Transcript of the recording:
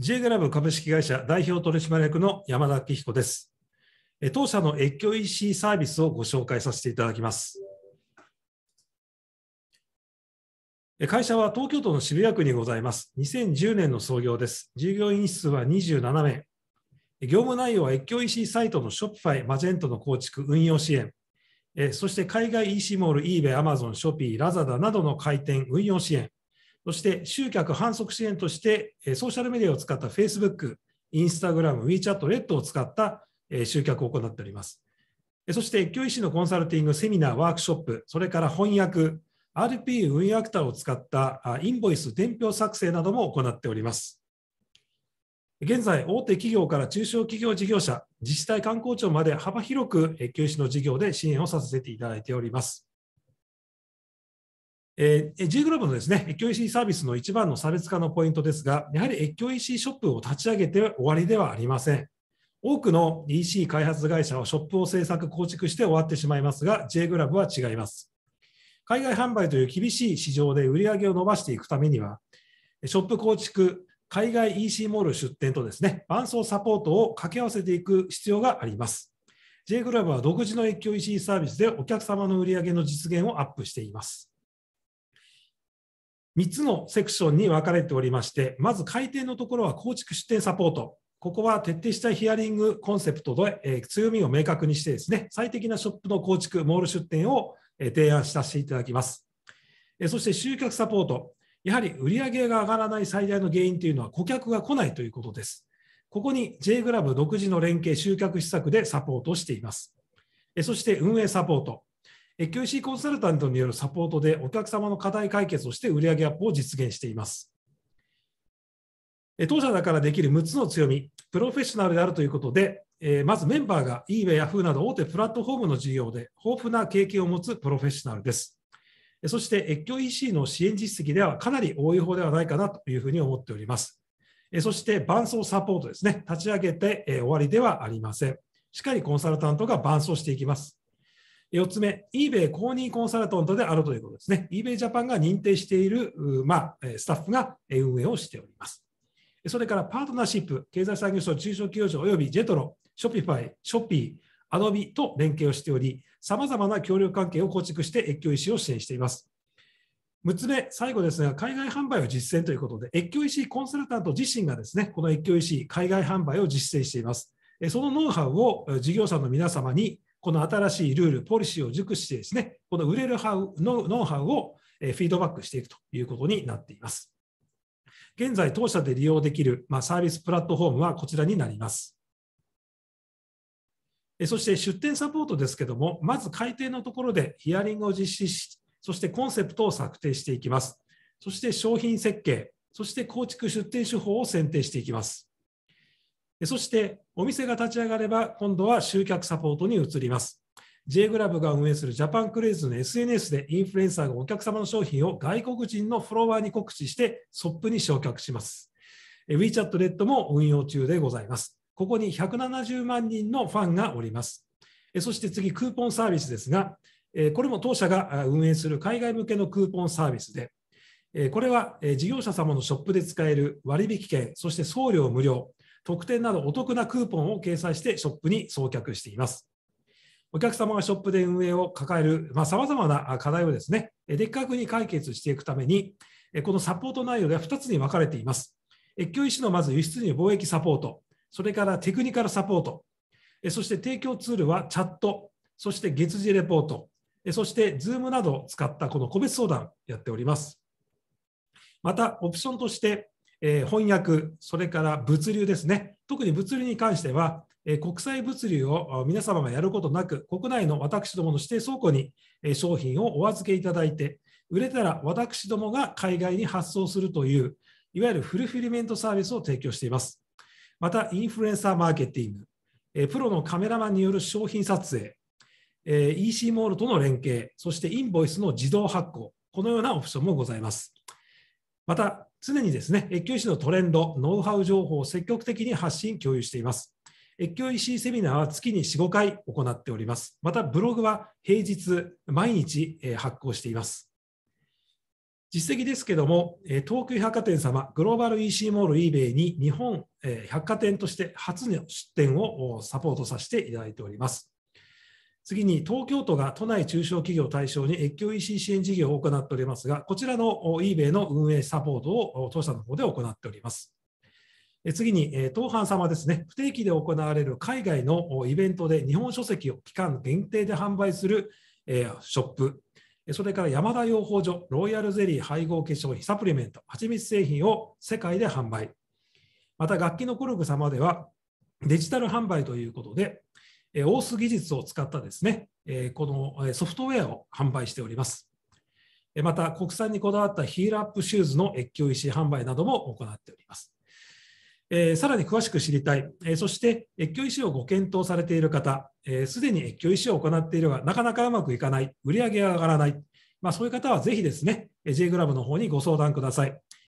J グラブ株式会社代表取締役の山田明彦です。当社の越境 EC サービスをご紹介させていただきます。会社は東京都の渋谷区にございます。2010年の創業です。従業員数は27名。業務内容は越境 EC サイトの Shopify、マジェントの構築、運用支援、そして海外 EC モール、eBay、Amazon、Shopee、Lazada などの開店、運用支援、そして集客反則支援として、ソーシャルメディアを使った Facebook、Instagram、WeChat、Red を使った集客を行っております。そして、教育士のコンサルティング、セミナー、ワークショップ、それから翻訳、RP 運用アクターを使ったインボイス、伝票作成なども行っております。現在、大手企業から中小企業事業者、自治体観光庁まで幅広く教士の事業で支援をさせていただいております。え G グローブのですね、越境 EC サービスの一番の差別化のポイントですが、やはり越境 EC ショップを立ち上げて終わりではありません。多くの EC 開発会社はショップを制作、構築して終わってしまいますが、J グラブは違います。海外販売という厳しい市場で売り上げを伸ばしていくためには、ショップ構築、海外 EC モール出店とですね、伴走サポートを掛け合わせていく必要があります。J グラブは独自の越境 EC サービスでお客様の売り上げの実現をアップしています。3つのセクションに分かれておりまして、まず改定のところは構築出展サポート。ここは徹底したヒアリングコンセプトで、え強みを明確にしてですね、最適なショップの構築、モール出店を、え提案させていただきます。えそして集客サポート。やはり売上が上がらない最大の原因というのは顧客が来ないということです。ここに J グラブ独自の連携集客施策でサポートしています。そして運営サポート。QC コンサルタントによるサポートでお客様の課題解決をして売上アップを実現しています。当社だからできる6つの強み、プロフェッショナルであるということで、まずメンバーが eBay や Yahoo など大手プラットフォームの事業で豊富な経験を持つプロフェッショナルです。そして越境 EC の支援実績ではかなり多い方ではないかなというふうに思っております。そして伴走サポートですね、立ち上げて終わりではありません。しっかりコンサルタントが伴走していきます。4つ目、eBay 公認コンサルタントであるということですね。eBay Japan が認定している、まあ、スタッフが運営をしております。それからパートナーシップ、経済産業省、中小企業庁及びジェトロ、ショピファイ、ショッピー、アドビと連携をしており、さまざまな協力関係を構築して越境医師を支援しています。6つ目、最後ですが、海外販売を実践ということで、越境医師コンサルタント自身がですね、この越境医師、海外販売を実践しています。そのノウハウを事業者の皆様にこの新しいルール、ポリシーを熟してですね、この売れるハウのノウハウをフィードバックしていくということになっています。現在、当社で利用できる、まサービスプラットフォームはこちらになります。そして出店サポートですけども、まず改定のところでヒアリングを実施し、そしてコンセプトを策定していきます。そして商品設計、そして構築出店手法を選定していきます。そしてお店が立ち上がれば今度は集客サポートに移ります。J グラブが運営するジャパンクレイズの SNS でインフルエンサーがお客様の商品を外国人のフォロワーに告知してソップに焼却します。WeChat Red も運用中でございます。ここに170万人のファンがおります。そして次、クーポンサービスですが、これも当社が運営する海外向けのクーポンサービスで、これは事業者様のショップで使える割引券、そして送料無料、特典などお得なクーポンを掲載してショップに送客しています。お客様がショップで運営を抱えるさまざ、まな課題をですね、的確に解決していくために、このサポート内容では2つに分かれています。越境医師のまず輸出入貿易サポート、それからテクニカルサポート、そして提供ツールはチャット、そして月次レポート、そして Zoom などを使ったこの個別相談やっております。また、オプションとして、えー、翻訳、それから物流ですね、特に物流に関しては、えー、国際物流を皆様がやることなく、国内の私どもの指定倉庫に、えー、商品をお預けいただいて、売れたら私どもが海外に発送するという、いわゆるフルフィルメントサービスを提供しています。また、インフルエンサーマーケティング、えプロのカメラマンによる商品撮影、え EC モールとの連携、そしてインボイスの自動発行、このようなオプションもございます。また、常にですね、越境医師のトレンド、ノウハウ情報を積極的に発信、共有しています。越境 EC セミナーは月に4、5回行っております。また、ブログは平日、毎日発行しています。実績ですけども、東急百貨店様、グローバル EC モール eBay に日本百貨店として初の出店をサポートさせていただいております。次に東京都が都内中小企業を対象に越境 EC 支援事業を行っておりますが、こちらの eBay の運営サポートを当社の方で行っております。次に、当班様ですね、不定期で行われる海外のイベントで日本書籍を期間限定で販売するショップ、それから山田養蜂所、ロイヤルゼリー配合化粧品、サプリメント、蜂蜜製品を世界で販売。また楽器のコルグ様ではデジタル販売ということで、えー、オース技術を使ったですね、えこのソフトウェアを販売しております。また、国産にこだわったヒールアップシューズの越境石販売なども行っております。えさらに詳しく知りたい、えそして越境医師をご検討されている方、す、えー、で、に越境医師を行っているが、なかなかうまくいかない、売り上げが上がらない、まあ、そういう方はぜひですね、J グラブの方にご相談ください。